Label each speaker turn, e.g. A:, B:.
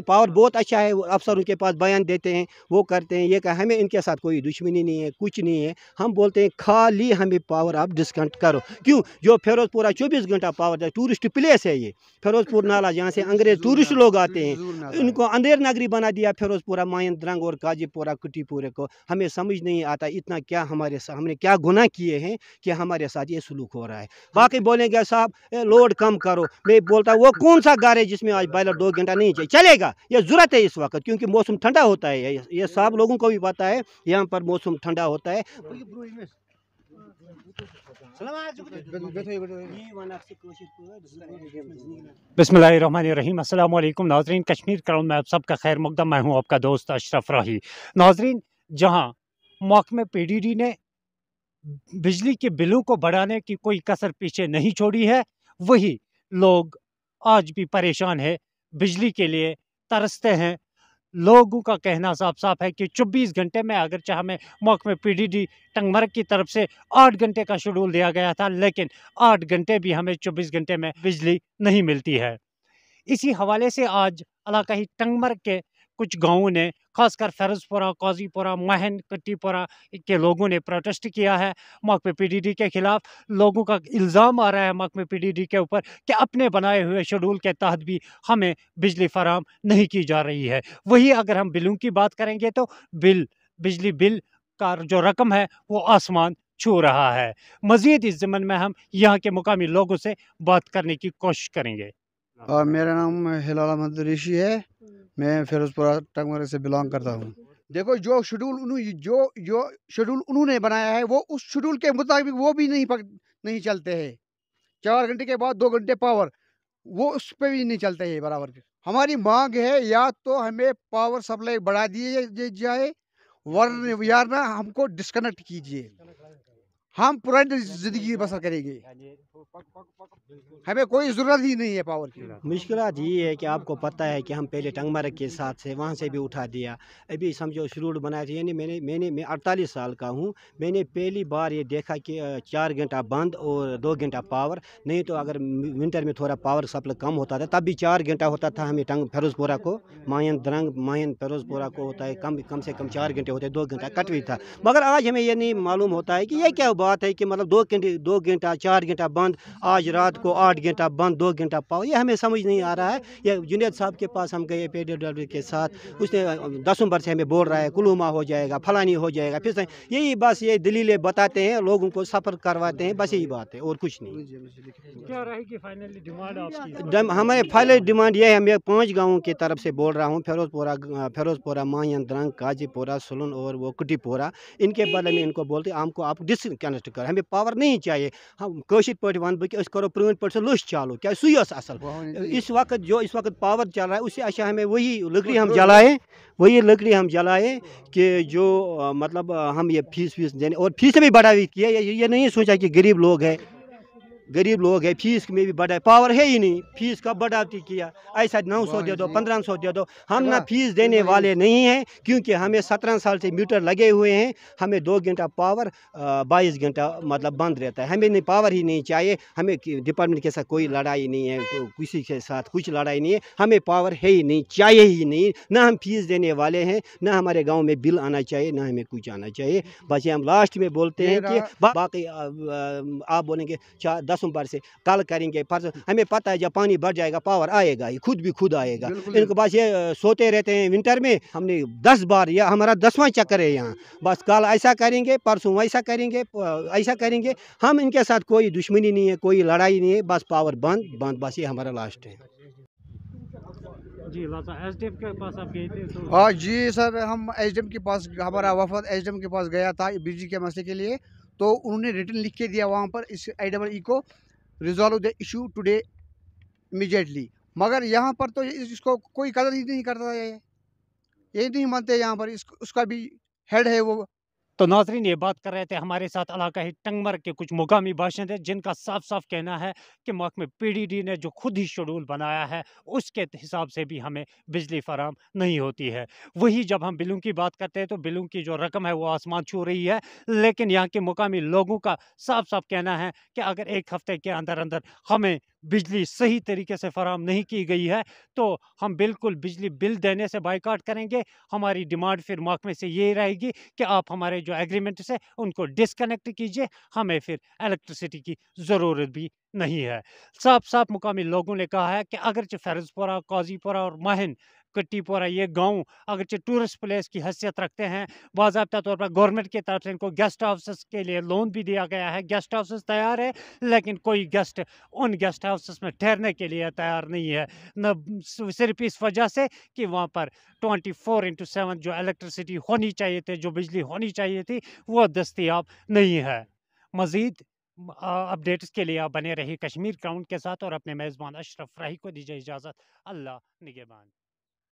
A: power बहुत अच्छा है अफसर उनके पास बयान देते हैं वो करते हैं ये कहा हमें इनके साथ कोई दुश्मनी नहीं है कुछ नहीं है हम बोलते हैं खाली हमें पावर आप डिस्कनेक्ट करो क्यों जो फिरोजपुरा चौबीस घंटा पावर टूरिस्ट प्लेस है ये फिरोजपुर नाला जहाँ से अंग्रेज टूरिस्ट लोग आते हैं इनको अंधेर नगरी बना दिया फिरोजपुरा द्रंग और गाजीपुरा कुटीपुरे को हमें समझ नहीं आता इतना क्या हमारे साथ हमने क्या गुनाह किए हैं कि हमारे साथ ये सलूक हो रहा है बाकी बोलेंगे साहब लोड कम करो मैं बोलता हूँ वो कौन सा घर है जिसमें आज बॉयलर दो घंटा नहीं चाहिए चलेगा जाएगा यह ज़रूरत है इस वक्त क्योंकि मौसम ठंडा होता है ये सब लोगों को भी पता है यहाँ पर मौसम
B: ठंडा होता है बसमीम अल्लाम नाजरीन कश्मीर क्राउन में आप सबका खैर मुकदम मैं हूँ आपका दोस्त अशरफ राही नाजरीन जहाँ महकमे पी डी डी ने बिजली के बिलों को बढ़ाने की कोई कसर पीछे नहीं छोड़ी है वही लोग आज भी परेशान है बिजली के लिए तरसते हैं लोगों का कहना साफ साफ है कि 24 घंटे में अगरचे हमें मौक में डी टंगमर्ग की तरफ से आठ घंटे का शेड्यूल दिया गया था लेकिन आठ घंटे भी हमें 24 घंटे में बिजली नहीं मिलती है इसी हवाले से आज इलाकही टंगमर्ग के कुछ गांवों ने खासकर फैरजपुरा काजीपुरा महन कट्टीपुरा के लोगों ने प्रोटेस्ट किया है डी पीडीडी के खिलाफ लोगों का इल्ज़ाम आ रहा है डी पीडीडी के ऊपर कि अपने बनाए हुए शेड्यूल के तहत भी हमें बिजली फराम नहीं की जा रही है वही अगर हम बिलों की बात करेंगे तो बिल बिजली बिल का जो रकम है वो आसमान छू रहा है मज़ीद इस ज़मन में हम यहाँ के मुकामी लोगों से बात करने की कोशिश करेंगे
C: आ, मेरा नाम हिलाल अहमद ऋषि है मैं फिरोजपुरा टंगमरे से बिलोंग करता हूँ देखो जो शेड्यूल जो जो शेड्यूल उन्होंने बनाया है वो उस शेड्यूल के मुताबिक वो भी नहीं पक, नहीं चलते हैं चार घंटे के बाद दो घंटे पावर वो उस पर भी नहीं चलते हैं बराबर हमारी मांग है या तो हमें पावर सप्लाई बढ़ा दिए जाए वरना हमको डिस्कनेक्ट कीजिए हम पुरानी जिंदगी बसर करेंगे हमें कोई ज़रूरत ही नहीं है पावर की मुश्किल ये है कि आपको पता है कि हम पहले
A: टंगमर्ग के साथ से वहाँ से भी उठा दिया अभी समझो शरूड बनाया था यानी मैंने मैंने मैं अड़तालीस साल का हूँ मैंने पहली बार ये देखा कि चार घंटा बंद और दो घंटा पावर नहीं तो अगर विंटर में थोड़ा पावर सप्लाई कम होता था तब भी चार घंटा होता था हमें टंग फिरोजपुरा को मायन दरंग मायन फिरोजपुरा को होता है कम कम से कम चार घंटे होते दो घंटा कट भी था मगर आज हमें यह नहीं मालूम होता है कि यह क्या बात है कि मतलब दो घंटे दो घंटा चार घंटा बंद आज रात को आठ घंटा बंद दो घंटा पाओ ये हमें समझ नहीं आ रहा है या जुनेद साहब के पास हम गए पी डब्ल्यू के साथ उसने दस उम्र से हमें बोल रहा है कुलुमा हो जाएगा फलानी हो जाएगा फिर यही बस ये दलीलें बताते हैं लोगों को सफ़र करवाते हैं बस यही बात है और कुछ नहीं हमारे फाइनल डिमांड ये है मैं पाँच गाँव की तरफ से बोल रहा हूँ फिरोजपुरा फिरोजपुरा मायन द्रंग काजीपुरा सुलन और वो कुटीपुरा इनके बारे में इनको बोलते हैं हमको आप डिस कन्वर्ट कर हमें पावर नहीं चाहिए हम कशिर पे वन बी करो प्रोन पे लुस चालू क्या सू असल इस वक्त जो इस वक्त पावर चल रहा है उसे अच्छा हमें वही लकड़ी हम तो जलाए वही लकड़ी हम जलाए कि जो मतलब हम ये फीस वीस देने और फीस भी बढ़ावी हुई किया ये नहीं सोचा कि गरीब लोग हैं गरीब लोग है फीस में भी बढ़ाए पावर है ही नहीं फीस का बढ़ावती किया ऐसा नौ सौ दे दो पंद्रह सौ दे दो हम ना फीस देने वाले नहीं हैं क्योंकि हमें सत्रह साल से मीटर लगे हुए हैं हमें दो घंटा पावर बाईस घंटा मतलब बंद रहता है हमें नहीं पावर ही नहीं चाहिए हमें डिपार्टमेंट के साथ कोई लड़ाई नहीं है किसी के साथ कुछ लड़ाई नहीं है हमें पावर है ही नहीं चाहिए ही नहीं ना हम फीस देने वाले हैं ना हमारे गाँव में बिल आना चाहिए ना हमें कुछ आना चाहिए बस हम लास्ट में बोलते हैं कि बाकी आप बोलेंगे चार दसंबर से कल करेंगे परसों हमें पता है जब पानी बढ़ जाएगा पावर आएगा ये खुद भी खुद आएगा इनके पास ये सोते रहते हैं विंटर में हमने दस बार या हमारा दसवां चक्कर है यहाँ बस कल ऐसा करेंगे परसों वैसा करेंगे ऐसा करेंगे हम इनके साथ कोई दुश्मनी नहीं है कोई लड़ाई
C: नहीं है बस पावर बंद बंद बस ये हमारा लास्ट है
B: जी एसडीएम के पास आप गए थे तो
C: हाँ जी सर हम एसडीएम के पास हमारा वफद एसडीएम के पास गया था बिजली के मसले के लिए तो उन्होंने रिटर्न लिख के दिया वहाँ पर इस आई डबल ई को resolve the issue today immediately मगर यहाँ पर तो इसको कोई कदर ही नहीं करता है ये नहीं मानते यहाँ पर इस उसका भी हेड है वो तो
B: नाजरीन ये बात कर रहे थे हमारे साथ इलाका ही टंगमर के कुछ मुकामी बाशिंदे जिनका साफ साफ कहना है कि महकमे पी डी डी ने जो खुद ही शेड्यूल बनाया है उसके हिसाब से भी हमें बिजली फराम नहीं होती है वही जब हम बिलों की बात करते हैं तो बिलों की जो रकम है वो आसमान छू रही है लेकिन यहाँ के मुकामी लोगों का साफ साफ कहना है कि अगर एक हफ्ते के अंदर अंदर हमें बिजली सही तरीके से फराम नहीं की गई है तो हम बिल्कुल बिजली बिल देने से बाइकाट करेंगे हमारी डिमांड फिर महकमे से ये रहेगी कि आप हमारे जो एग्रीमेंट्स है उनको डिसकनेक्ट कीजिए हमें फिर इलेक्ट्रिसिटी की ज़रूरत भी नहीं है साफ साफ मुकामी लोगों ने कहा है कि अगरचे फैरजपुरा काजीपुरा और माहिन कट्टी पोरा ये गांव अगरचे टूरिस्ट प्लेस की हैसियत रखते हैं बाबा तौर पर गवर्नमेंट की तरफ से इनको गेस्ट हाउसेस के लिए लोन भी दिया गया है गेस्ट हाउसेस तैयार है लेकिन कोई गेस्ट उन गेस्ट हाउसेस में ठहरने के लिए तैयार नहीं है न सिर्फ इस वजह से कि वहाँ पर ट्वेंटी फोर इंटू सेवन जो इलेक्ट्रिसिटी होनी चाहिए थी जो बिजली होनी चाहिए थी वो दस्तियाब नहीं है मज़ीद अपडेट्स के लिए आप बने रही कश्मीर क्राउन के साथ और अपने मेज़बान अशरफ राही को दीजिए इजाज़त अल्लाह निगेबान